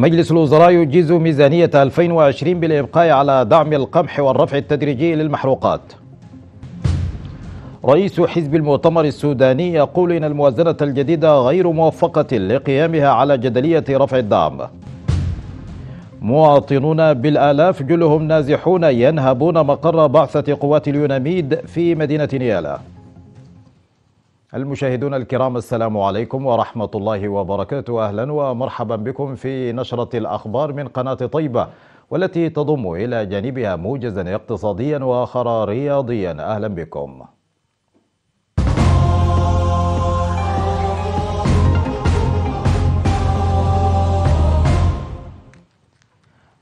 مجلس الوزراء يجيز ميزانية 2020 بالإبقاء على دعم القمح والرفع التدريجي للمحروقات رئيس حزب المؤتمر السوداني يقول إن الموازنة الجديدة غير موفقة لقيامها على جدلية رفع الدعم مواطنون بالآلاف جلهم نازحون ينهبون مقر بعثة قوات اليوناميد في مدينة نيالا المشاهدون الكرام السلام عليكم ورحمة الله وبركاته أهلا ومرحبا بكم في نشرة الأخبار من قناة طيبة والتي تضم إلى جانبها موجزا اقتصاديا وآخر رياضيا أهلا بكم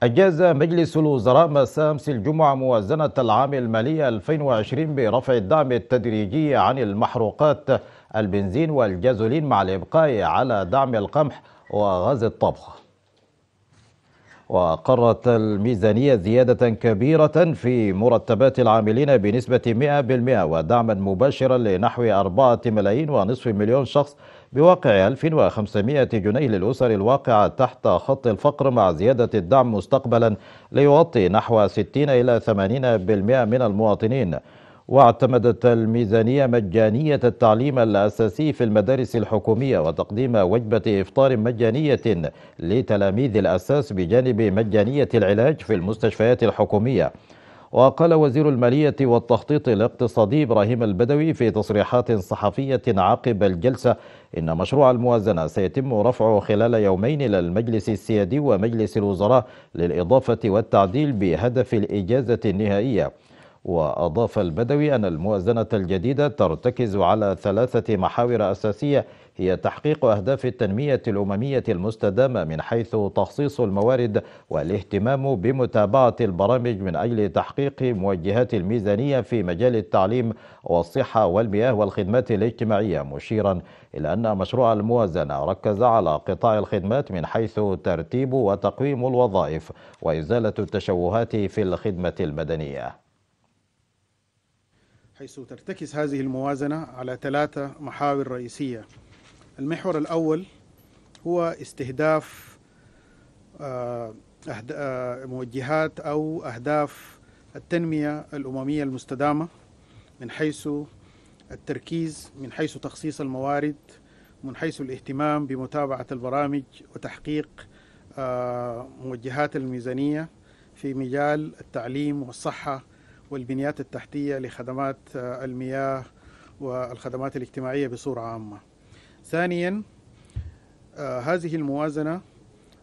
أجاز مجلس الوزراء مساء أمس الجمعة موازنة العام المالي 2020 برفع الدعم التدريجي عن المحروقات البنزين والجازولين مع الإبقاء على دعم القمح وغاز الطبخ وقرت الميزانية زيادة كبيرة في مرتبات العاملين بنسبة 100% ودعما مباشرا لنحو 4 ملايين ونصف مليون شخص بواقع 1500 جنيه للأسر الواقعة تحت خط الفقر مع زيادة الدعم مستقبلا ليغطي نحو 60 إلى 80% من المواطنين واعتمدت الميزانية مجانية التعليم الأساسي في المدارس الحكومية وتقديم وجبة إفطار مجانية لتلاميذ الأساس بجانب مجانية العلاج في المستشفيات الحكومية وقال وزير المالية والتخطيط الاقتصادي إبراهيم البدوي في تصريحات صحفية عقب الجلسة إن مشروع الموازنة سيتم رفعه خلال يومين إلى المجلس السيادي ومجلس الوزراء للإضافة والتعديل بهدف الإجازة النهائية وأضاف البدوي أن الموازنة الجديدة ترتكز على ثلاثة محاور أساسية هي تحقيق أهداف التنمية الأممية المستدامة من حيث تخصيص الموارد والاهتمام بمتابعة البرامج من أجل تحقيق موجهات الميزانية في مجال التعليم والصحة والمياه والخدمات الاجتماعية مشيرا إلى أن مشروع الموازنة ركز على قطاع الخدمات من حيث ترتيب وتقويم الوظائف وإزالة التشوهات في الخدمة المدنية حيث ترتكز هذه الموازنة على ثلاثة محاور رئيسية المحور الأول هو استهداف آه، آه، موجهات أو أهداف التنمية الأممية المستدامة من حيث التركيز من حيث تخصيص الموارد من حيث الاهتمام بمتابعة البرامج وتحقيق آه، موجهات الميزانية في مجال التعليم والصحة والبنيات التحتية لخدمات آه، المياه والخدمات الاجتماعية بصورة عامة ثانيا آه، هذه الموازنة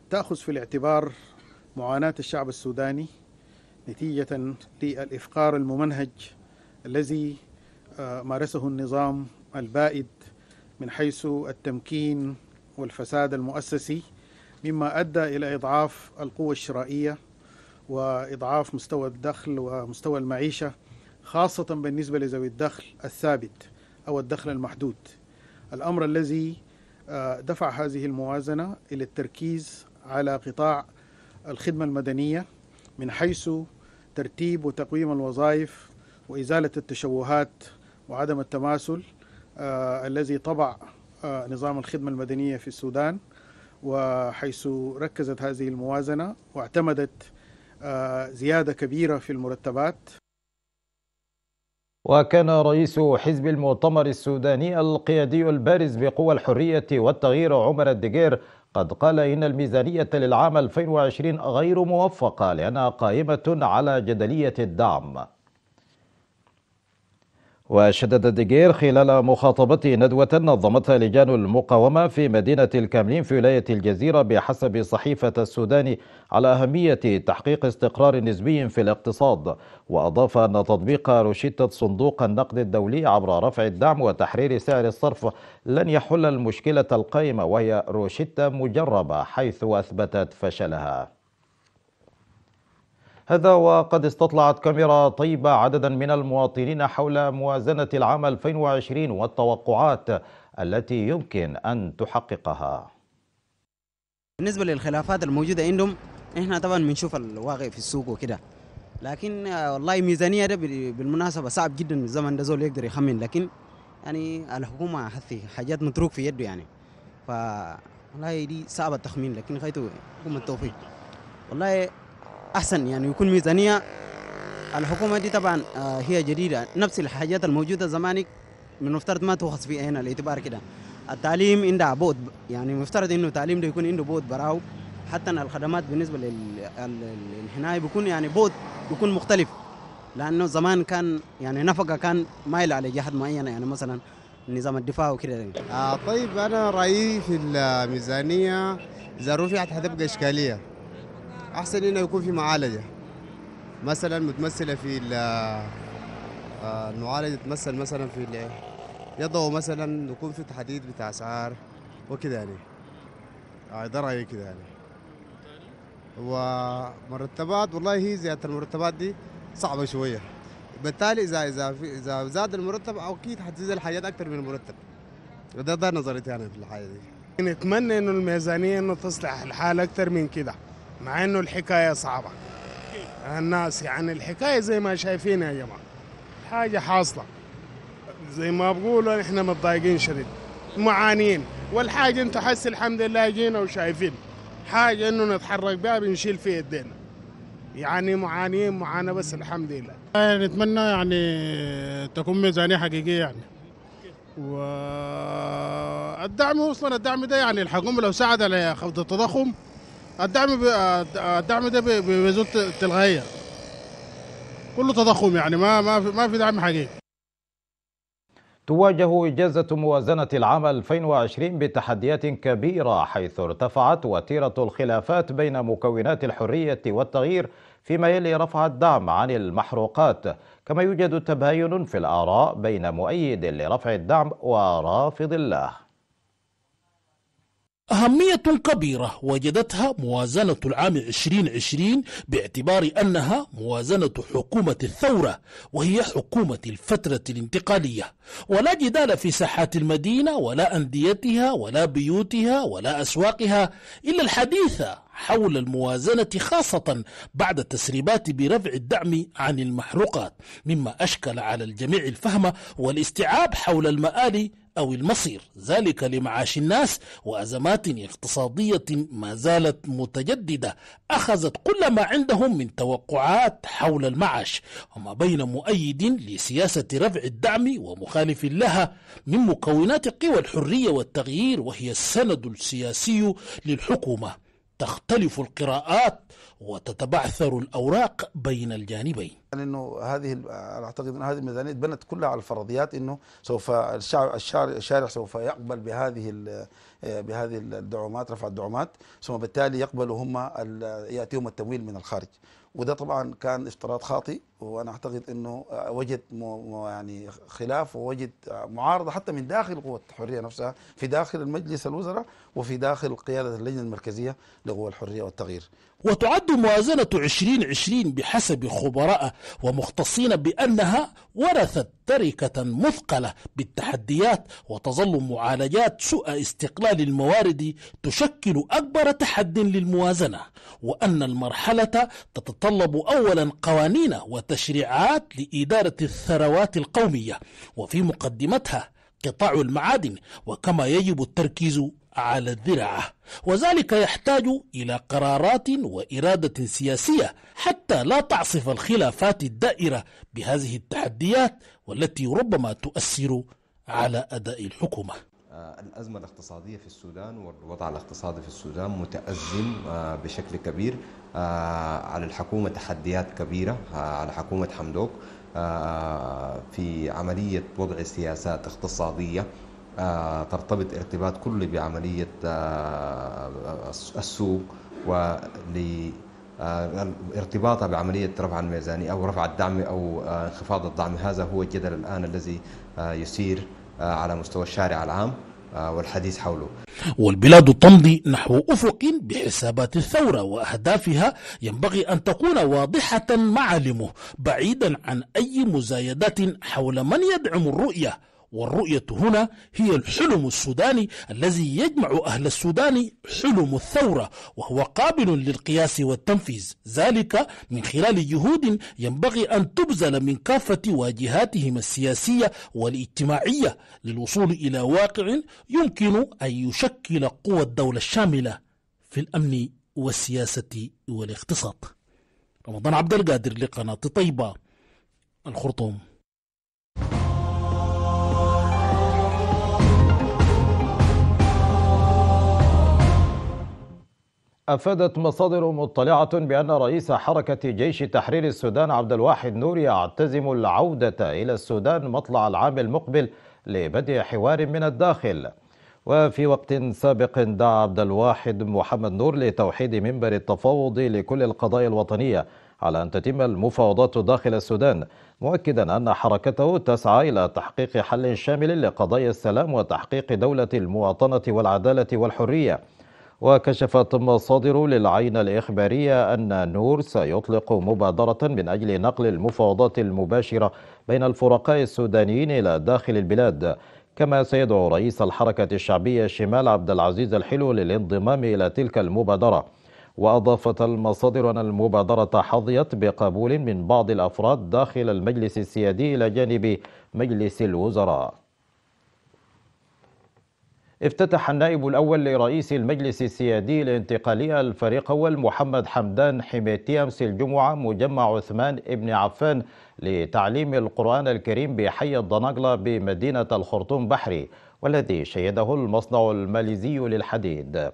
تأخذ في الاعتبار معاناة الشعب السوداني نتيجة للإفقار الممنهج الذي آه، مارسه النظام البائد من حيث التمكين والفساد المؤسسي مما أدى إلى إضعاف القوة الشرائية وإضعاف مستوى الدخل ومستوى المعيشة خاصة بالنسبة لذوي الدخل الثابت أو الدخل المحدود الأمر الذي آه، دفع هذه الموازنة إلى التركيز على قطاع الخدمة المدنية من حيث ترتيب وتقويم الوظائف وإزالة التشوهات وعدم التماثل آه، الذي طبع آه، نظام الخدمة المدنية في السودان وحيث ركزت هذه الموازنة واعتمدت آه، زيادة كبيرة في المرتبات وكان رئيس حزب المؤتمر السوداني القيادي البارز بقوى الحرية والتغيير عمر الدجير قد قال إن الميزانية للعام 2020 غير موفقة لأنها قائمة على جدلية الدعم وشدد ديغير خلال مخاطبته ندوة نظمتها لجان المقاومة في مدينة الكاملين في ولاية الجزيرة بحسب صحيفة السودان على أهمية تحقيق استقرار نسبي في الاقتصاد وأضاف أن تطبيق روشتة صندوق النقد الدولي عبر رفع الدعم وتحرير سعر الصرف لن يحل المشكلة القائمة وهي روشتة مجربة حيث أثبتت فشلها هذا وقد استطلعت كاميرا طيبة عددا من المواطنين حول موازنة العام 2020 والتوقعات التي يمكن أن تحققها بالنسبة للخلافات الموجودة عندهم احنا طبعا بنشوف الواقع في السوق وكده لكن آه، والله ميزانية ده بالمناسبة صعب جدا الزمن ده زول يقدر يخمن لكن يعني الحكومة حثي حاجات متروك في يده يعني ف والله دي صعبة التخمين لكن خيته حكومة التوفيق والله احسن يعني يكون ميزانيه الحكومه دي طبعا آه، هي جديده نفس الحاجات الموجوده زمانك من المفترض ما تؤخذ فيها هنا الاعتبار كده التعليم عندها بود يعني مفترض انه التعليم ده يكون عنده بود براو حتى الخدمات بالنسبه للحنايه بيكون يعني بود بيكون مختلف لانه زمان كان يعني نفقه كان مايل على جهات معينه يعني مثلا نظام الدفاع وكده يعني. آه طيب انا رايي في الميزانيه اذا رفعت حتبقى اشكاليه احسن انه يكون في معالجه مثلا متمثله في آه، المعالجه تمثل مثلا في يضعوا مثلا يكون في تحديد بتاع اسعار وكده يعني آه، ده رايي كده يعني ومرتبات والله هي زياده المرتبات دي صعبه شويه بالتالي اذا اذا في اذا زاد المرتب اكيد حتزيد الحاجات اكثر من المرتب ده ده نظرتي انا في الحاجه دي نتمنى انه الميزانيه انه تصلح الحال اكثر من كده مع انه الحكايه صعبه الناس يعني الحكايه زي ما شايفين يا جماعه حاجه حاصله زي ما بقولوا احنا متضايقين شديد معانين والحاجه انتوا حس الحمد لله جينا وشايفين حاجه انه نتحرك بها بنشيل فيها يدينا يعني معانين معانا بس الحمد لله يعني نتمنى يعني تكون ميزانيه حقيقيه يعني والدعم اصلا الدعم ده يعني الحكومه لو ساعد على خفض التضخم الدعم ب... الدعم ده بيزول الغاية كله تضخم يعني ما ما في, ما في دعم حقيقي تواجه إجازة موازنة العام 2020 بتحديات كبيرة حيث ارتفعت وتيرة الخلافات بين مكونات الحرية والتغيير فيما يلي رفع الدعم عن المحروقات كما يوجد تباين في الآراء بين مؤيد لرفع الدعم ورافض الله أهمية كبيرة وجدتها موازنة العام 2020 باعتبار أنها موازنة حكومة الثورة وهي حكومة الفترة الانتقالية ولا جدال في ساحات المدينة ولا أنديتها ولا بيوتها ولا أسواقها إلا الحديثة حول الموازنة خاصة بعد التسريبات برفع الدعم عن المحروقات مما أشكل على الجميع الفهم والاستيعاب حول المآل أو المصير ذلك لمعاش الناس وأزمات اقتصادية ما زالت متجددة أخذت كل ما عندهم من توقعات حول المعاش وما بين مؤيد لسياسة رفع الدعم ومخالف لها من مكونات قوى الحرية والتغيير وهي السند السياسي للحكومة تختلف القراءات وتتبعثر الاوراق بين الجانبين. لانه يعني هذه اعتقد ان هذه الميزانيه بنت كلها على الفرضيات انه سوف الشعب الشارع سوف يقبل بهذه بهذه الدعومات رفع الدعومات ثم بالتالي يقبلوا هم ياتيهم التمويل من الخارج وده طبعا كان افتراض خاطئ وانا اعتقد انه وجد يعني خلاف ووجد معارضه حتى من داخل قوه الحريه نفسها في داخل المجلس الوزراء وفي داخل قياده اللجنه المركزيه لقوى الحريه والتغيير. وتعد موازنه 2020 بحسب خبراء ومختصين بانها ورثت تركه مثقله بالتحديات وتظل معالجات سوء استقلال الموارد تشكل اكبر تحد للموازنه وان المرحله تتطلب اولا قوانين وتشريعات لإدارة الثروات القومية وفي مقدمتها قطاع المعادن وكما يجب التركيز على الذرعة وذلك يحتاج إلى قرارات وإرادة سياسية حتى لا تعصف الخلافات الدائرة بهذه التحديات والتي ربما تؤثر على أداء الحكومة آه، الأزمة الاقتصادية في السودان والوضع الاقتصادي في السودان متأزم آه، بشكل كبير آه، على الحكومة تحديات كبيرة على حكومة حمدوك في عملية وضع سياسات اقتصادية ترتبط ارتباط كلي بعملية السوق ول ارتباطها بعملية رفع الميزانية أو رفع الدعم أو انخفاض الدعم هذا هو الجدل الآن الذي يثير آه، على مستوى الشارع العام آه، والحديث حوله والبلاد تمضي نحو أفق بحسابات الثورة وأهدافها ينبغي أن تكون واضحة معالمه بعيدا عن أي مزايدات حول من يدعم الرؤية والرؤية هنا هي الحلم السوداني الذي يجمع أهل السودان حلم الثورة وهو قابل للقياس والتنفيذ ذلك من خلال جهود ينبغي أن تبذل من كافة واجهاتهم السياسية والاجتماعية للوصول إلى واقع يمكن أن يشكل قوى الدولة الشاملة في الأمن والسياسة والاقتصاد رمضان عبد القادر لقناة طيبة الخرطوم أفادت مصادر مطلعة بأن رئيس حركة جيش تحرير السودان عبد الواحد نور يعتزم العودة إلى السودان مطلع العام المقبل لبدء حوار من الداخل وفي وقت سابق دعا عبد الواحد محمد نور لتوحيد منبر التفاوض لكل القضايا الوطنية على أن تتم المفاوضات داخل السودان مؤكدا أن حركته تسعى إلى تحقيق حل شامل لقضايا السلام وتحقيق دولة المواطنة والعدالة والحرية وكشفت المصادر للعين الإخبارية أن نور سيطلق مبادرة من أجل نقل المفاوضات المباشرة بين الفرقاء السودانيين إلى داخل البلاد كما سيدعو رئيس الحركة الشعبية شمال عبد العزيز الحلو للانضمام إلى تلك المبادرة وأضافت المصادر أن المبادرة حظيت بقبول من بعض الأفراد داخل المجلس السيادي إلى جانب مجلس الوزراء افتتح النائب الأول لرئيس المجلس السيادي الانتقالي الفريق أول محمد حمدان حميتي أمس الجمعة مجمع عثمان ابن عفان لتعليم القرآن الكريم بحي الضناقلة بمدينة الخرطوم بحري والذي شيده المصنع الماليزي للحديد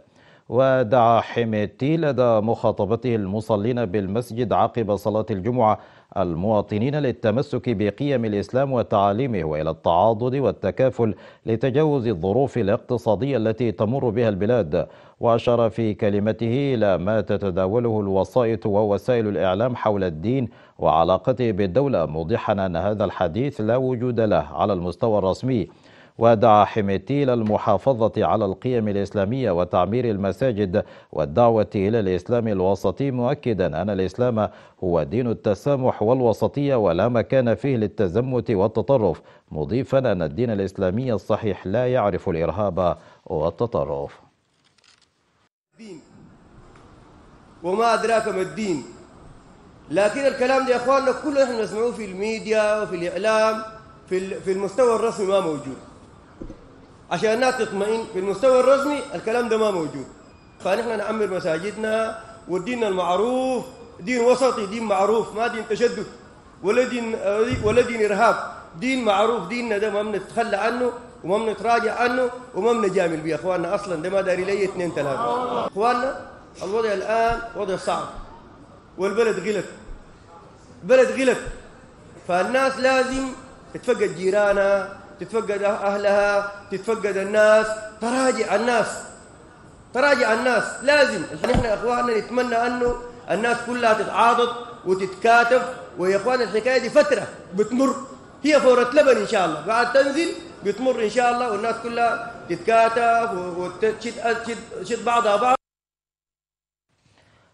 ودعا حميتي لدى مخاطبته المصلين بالمسجد عقب صلاة الجمعة المواطنين للتمسك بقيم الإسلام وتعاليمه وإلى التعاضد والتكافل لتجاوز الظروف الاقتصادية التي تمر بها البلاد وأشار في كلمته إلى ما تتداوله الوسائط ووسائل الإعلام حول الدين وعلاقته بالدولة موضحا أن هذا الحديث لا وجود له على المستوى الرسمي ودعا حميتي إلى المحافظة على القيم الإسلامية وتعمير المساجد والدعوة إلى الإسلام الوسطي مؤكدا أن الإسلام هو دين التسامح والوسطية ولا مكان فيه للتزمت والتطرف مضيفا أن الدين الإسلامي الصحيح لا يعرف الإرهاب والتطرف الدين وما أدراك ما الدين لكن الكلام ده يا اخواننا كله احنا نسمعه في الميديا وفي الاعلام في في المستوى الرسمي ما موجود عشان الناس تطمئن في المستوى الرسمي الكلام ده ما موجود فنحن نعمر مساجدنا والدين المعروف دين وسطي دين معروف ما دين تشدد ولا دين ولا دين ارهاب دين معروف ديننا ده ما بنتخلى عنه وما بنتراجع عنه وما بنجامل به اخواننا اصلا ده ما داري لي اثنين ثلاثه اخواننا الوضع الان وضع صعب والبلد غلت بلد غلت فالناس لازم تفقد جيرانها تتفقد أهلها تتفقد الناس تراجع الناس تراجع الناس لازم نحن أخواننا نتمنى أنه الناس كلها تتعاضد وتتكاتف ويا اخوان الحكايه دي فتره بتمر هي فوره لبن ان شاء الله بعد تنزل بتمر ان شاء الله والناس كلها تتكاتف وتشد بعضها بعض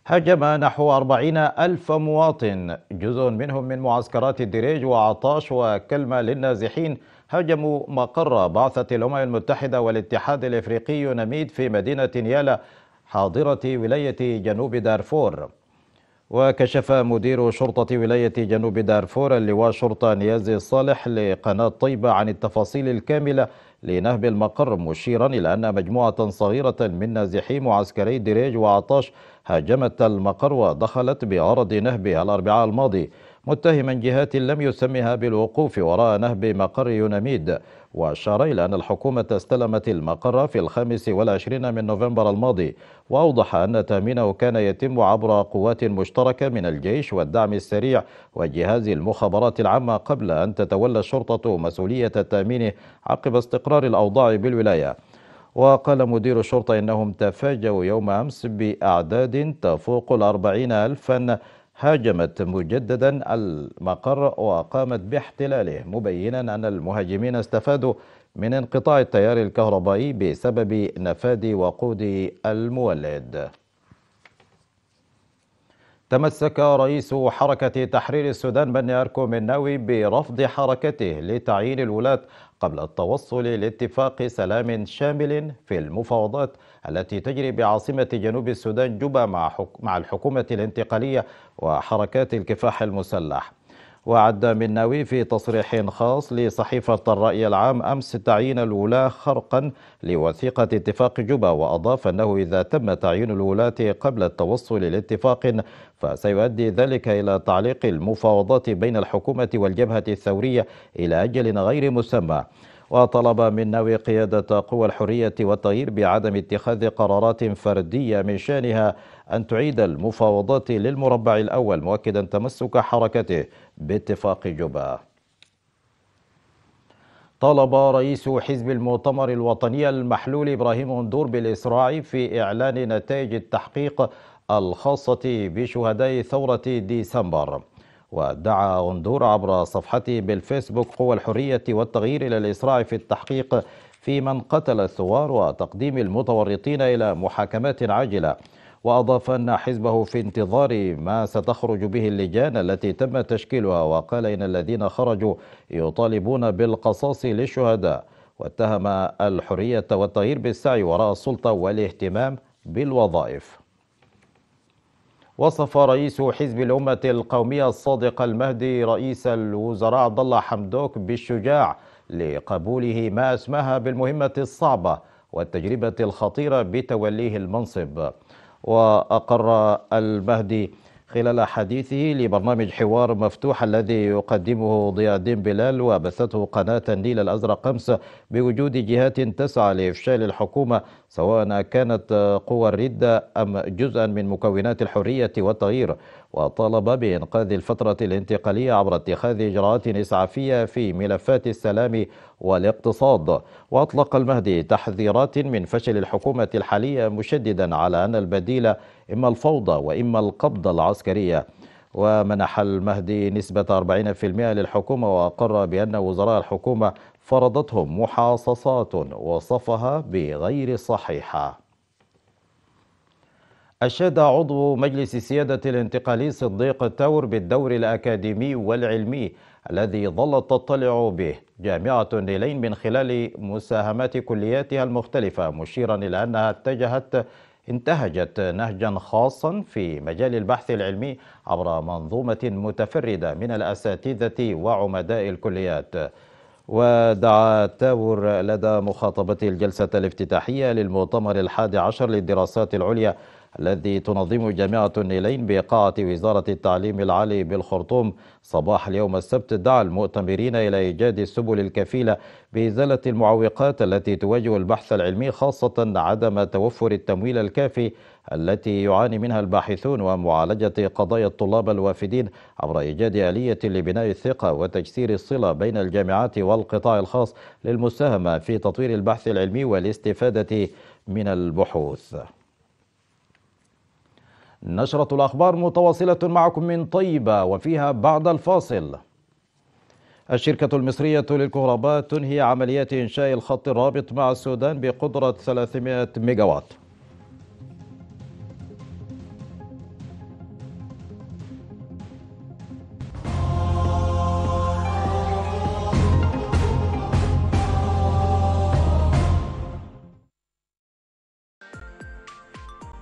هجم نحو أربعين ألف مواطن جزء منهم من معسكرات الدريج وعطاش وكلمة للنازحين هاجموا مقر بعثة الأمم المتحدة والاتحاد الإفريقي نميد في مدينة يالا حاضرة ولاية جنوب دارفور وكشف مدير شرطة ولاية جنوب دارفور اللواء شرطة نيازي الصالح لقناة طيبة عن التفاصيل الكاملة لنهب المقر مشيرا إلى أن مجموعة صغيرة من نازحي معسكري دريج وعطاش هاجمت المقر ودخلت بغرض نهبها الأربعاء الماضي متهما جهات لم يسمها بالوقوف وراء نهب مقر يوناميد وأشار إلى أن الحكومة استلمت المقر في الخامس والعشرين من نوفمبر الماضي وأوضح أن تأمينه كان يتم عبر قوات مشتركة من الجيش والدعم السريع وجهاز المخابرات العامة قبل أن تتولى الشرطة مسؤولية التأمين عقب استقرار الأوضاع بالولاية وقال مدير الشرطة إنهم تفاجأوا يوم أمس بأعداد تفوق الأربعين ألفاً هاجمت مجددا المقر وقامت باحتلاله مبينا أن المهاجمين استفادوا من انقطاع التيار الكهربائي بسبب نفاد وقود المولد تمسك رئيس حركة تحرير السودان بنياركو مناوي برفض حركته لتعيين الولاة قبل التوصل لاتفاق سلام شامل في المفاوضات التي تجري بعاصمة جنوب السودان جوبا مع الحكومة الانتقالية وحركات الكفاح المسلح وعد منوي في تصريح خاص لصحيفة الرأي العام أمس تعيين الولاة خرقا لوثيقة اتفاق جوبا وأضاف أنه إذا تم تعيين الولاة قبل التوصل لاتفاق فسيؤدي ذلك إلى تعليق المفاوضات بين الحكومة والجبهة الثورية إلى أجل غير مسمى وطلب من ناوي قيادة قوى الحرية والتغيير بعدم اتخاذ قرارات فردية من شأنها أن تعيد المفاوضات للمربع الأول مؤكدا تمسك حركته باتفاق جوبا طلب رئيس حزب المؤتمر الوطني المحلول إبراهيم هندور بالإسراع في إعلان نتائج التحقيق الخاصة بشهداء ثورة ديسمبر ودعا غندور عبر صفحته بالفيسبوك قوى الحرية والتغيير إلى الإسراع في التحقيق في من قتل الثوار وتقديم المتورطين إلى محاكمات عاجلة وأضاف أن حزبه في انتظار ما ستخرج به اللجان التي تم تشكيلها وقال إن الذين خرجوا يطالبون بالقصاص للشهداء واتهم الحرية والتغيير بالسعي وراء السلطة والاهتمام بالوظائف وصف رئيس حزب الأمة القومية الصادق المهدي رئيس الوزراء عبد الله حمدوك بالشجاع لقبوله ما أسماها بالمهمة الصعبة والتجربة الخطيرة بتوليه المنصب وأقر المهدي خلال حديثه لبرنامج حوار مفتوح الذي يقدمه ضياء الدين بلال وبثته قناة النيل الأزرق أمس بوجود جهات تسعى لإفشال الحكومة سواء كانت قوى الردة أم جزءا من مكونات الحرية والتغيير وطالب بإنقاذ الفترة الانتقالية عبر اتخاذ إجراءات إسعافية في ملفات السلام والاقتصاد وأطلق المهدي تحذيرات من فشل الحكومة الحالية مشددا على أن البديل إما الفوضى وإما القبضة العسكرية ومنح المهدي نسبة 40% للحكومة وأقر بأن وزراء الحكومة فرضتهم محاصصات وصفها بغير صحيحة أشاد عضو مجلس سيادة الانتقالي صديق التور بالدور الأكاديمي والعلمي الذي ظلت تطلع به جامعة نيلين من خلال مساهمات كلياتها المختلفة مشيرا إلى أنها اتجهت انتهجت نهجا خاصا في مجال البحث العلمي عبر منظومة متفردة من الأساتذة وعمداء الكليات ودعا تاور لدى مخاطبته الجلسة الافتتاحية للمؤتمر الحادي عشر للدراسات العليا الذي تنظم جامعة النيلين بقاعة وزارة التعليم العالي بالخرطوم صباح اليوم السبت دعا المؤتمرين إلى إيجاد السبل الكفيلة بإزالة المعوقات التي تواجه البحث العلمي خاصة عدم توفر التمويل الكافي التي يعاني منها الباحثون ومعالجة قضايا الطلاب الوافدين عبر إيجاد آلية لبناء الثقة وتجسير الصلة بين الجامعات والقطاع الخاص للمساهمة في تطوير البحث العلمي والاستفادة من البحوث نشرة الأخبار متواصلة معكم من طيبة وفيها بعد الفاصل الشركة المصرية للكهرباء تنهي عمليات إنشاء الخط الرابط مع السودان بقدرة 300 ميجاوات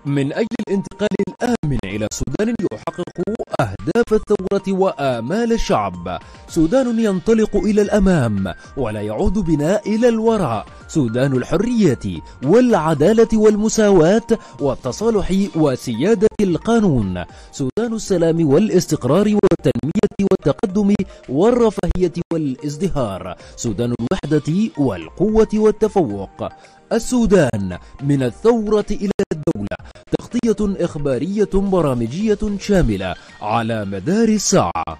من أجل الانتقال سودان يحقق أهداف الثورة وآمال الشعب سودان ينطلق إلى الأمام ولا يعود بنا إلى الوراء سودان الحرية والعدالة والمساواة والتصالح وسيادة القانون سودان السلام والاستقرار والتنمية والتقدم والرفاهية والازدهار سودان الوحدة والقوة والتفوق السودان من الثورة إلى الدولة تغطية إخبارية برامجية شاملة على مدار الساعة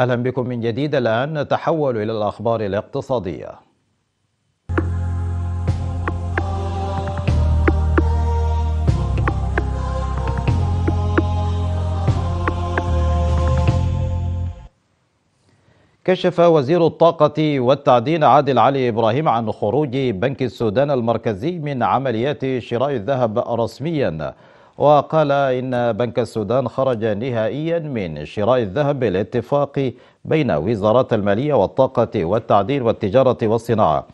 أهلا بكم من جديد الآن نتحول إلى الأخبار الاقتصادية كشف وزير الطاقة والتعدين عادل علي إبراهيم عن خروج بنك السودان المركزي من عمليات شراء الذهب رسميا وقال إن بنك السودان خرج نهائيا من شراء الذهب بالاتفاق بين وزارات المالية والطاقة والتعدين والتجارة والصناعة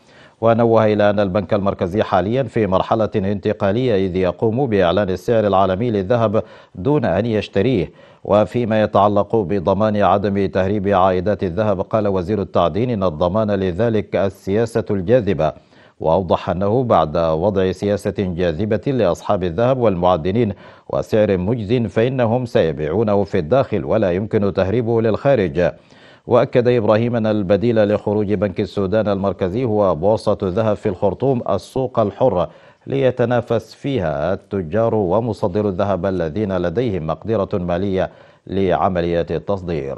ونوه إلى أن البنك المركزي حاليا في مرحلة انتقالية إذ يقوم بإعلان السعر العالمي للذهب دون أن يشتريه وفيما يتعلق بضمان عدم تهريب عائدات الذهب قال وزير التعدين إن الضمان لذلك السياسة الجاذبة وأوضح أنه بعد وضع سياسة جاذبة لأصحاب الذهب والمعدنين وسعر مجز فإنهم سيبيعونه في الداخل ولا يمكن تهريبه للخارج وأكد إبراهيم أن البديل لخروج بنك السودان المركزي هو بورصة الذهب في الخرطوم السوق الحرة ليتنافس فيها التجار ومصدر الذهب الذين لديهم مقدرة مالية لعمليات التصدير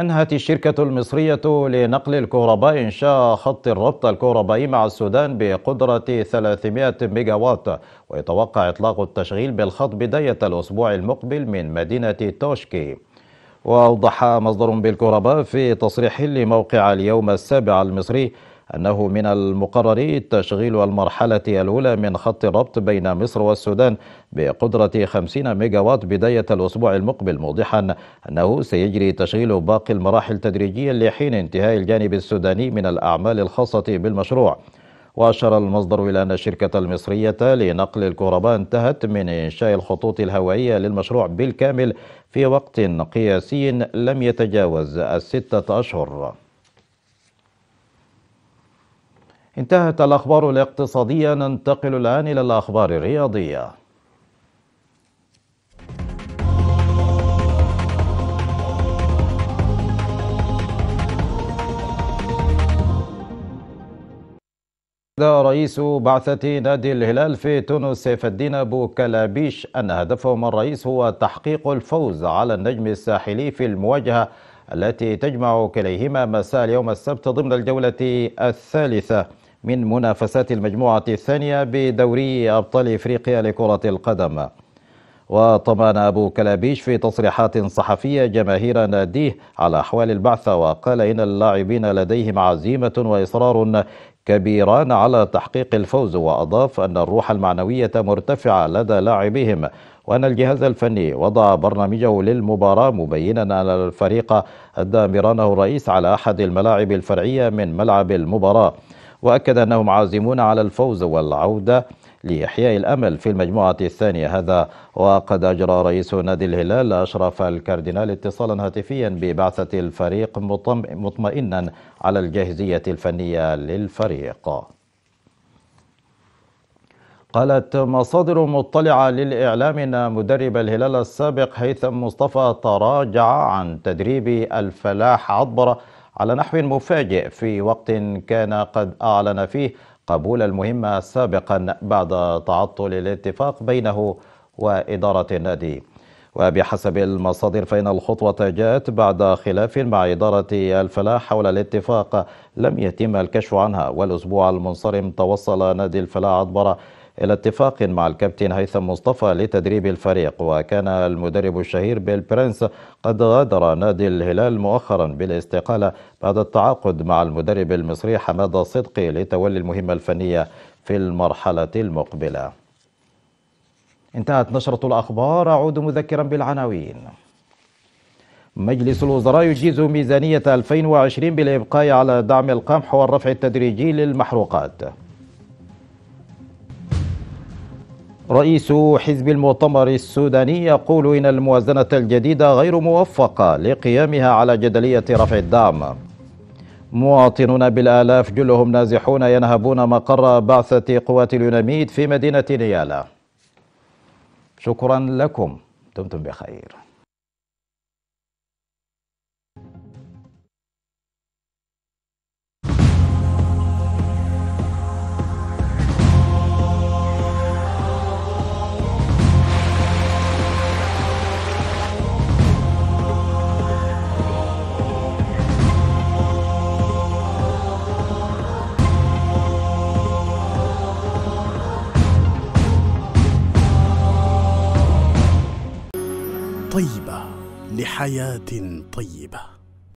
أنهت الشركة المصرية لنقل الكهرباء إنشاء خط الربط الكهربائي مع السودان بقدرة 300 ميجاوات ويتوقع إطلاق التشغيل بالخط بداية الأسبوع المقبل من مدينة توشكي وأوضح مصدر بالكهرباء في تصريح لموقع اليوم السابع المصري أنه من المقرر تشغيل المرحلة الأولى من خط الربط بين مصر والسودان بقدرة 50 ميجاوات بداية الأسبوع المقبل موضحا أنه سيجري تشغيل باقي المراحل تدريجيا لحين انتهاء الجانب السوداني من الأعمال الخاصة بالمشروع وأشار المصدر إلى أن الشركة المصرية لنقل الكهرباء انتهت من إنشاء الخطوط الهوائية للمشروع بالكامل في وقت قياسي لم يتجاوز الستة أشهر انتهت الأخبار الاقتصادية ننتقل الآن إلى الأخبار الرياضية رئيس بعثة نادي الهلال في تونس سيف الدين أبو كلابيش أن هدفهم الرئيس هو تحقيق الفوز على النجم الساحلي في المواجهة التي تجمع كليهما مساء اليوم السبت ضمن الجولة الثالثة من منافسات المجموعة الثانية بدوري أبطال إفريقيا لكرة القدم وطمأن أبو كلابيش في تصريحات صحفية جماهير ناديه على أحوال البعثة وقال إن اللاعبين لديهم عزيمة وإصرار كبيران على تحقيق الفوز وأضاف أن الروح المعنوية مرتفعة لدى لاعبيهم وأن الجهاز الفني وضع برنامجه للمباراة مبينا أن الفريق أدى مرانه الرئيس على أحد الملاعب الفرعية من ملعب المباراة وأكد أنهم عازمون على الفوز والعودة لإحياء الأمل في المجموعة الثانية هذا وقد أجرى رئيس نادي الهلال أشرف الكاردينال اتصالا هاتفيا ببعثة الفريق مطمئنا على الجاهزية الفنية للفريق قالت مصادر مطلعة للإعلام أن مدرب الهلال السابق هيثم مصطفى تراجع عن تدريب الفلاح عطبرة على نحو مفاجئ في وقت كان قد أعلن فيه قبول المهمة سابقا بعد تعطل الاتفاق بينه وإدارة النادي وبحسب المصادر فإن الخطوة جاءت بعد خلاف مع إدارة الفلاح حول الاتفاق لم يتم الكشف عنها والأسبوع المنصرم توصل نادي الفلاح عطبرة إلى اتفاق مع الكابتن هيثم مصطفى لتدريب الفريق وكان المدرب الشهير بيل برنس قد غادر نادي الهلال مؤخرا بالاستقالة بعد التعاقد مع المدرب المصري حمادة صدقي لتولي المهمة الفنية في المرحلة المقبلة انتهت نشرة الأخبار أعود مذكرا بالعناوين مجلس الوزراء يجيز ميزانية 2020 بالإبقاء على دعم القمح والرفع التدريجي للمحروقات رئيس حزب المؤتمر السوداني يقول إن الموازنة الجديدة غير موفقة لقيامها على جدلية رفع الدعم مواطنون بالآلاف جلهم نازحون ينهبون مقر بعثة قوات اليوناميد في مدينة نيالا شكرا لكم دمتم بخير لحياه طيبه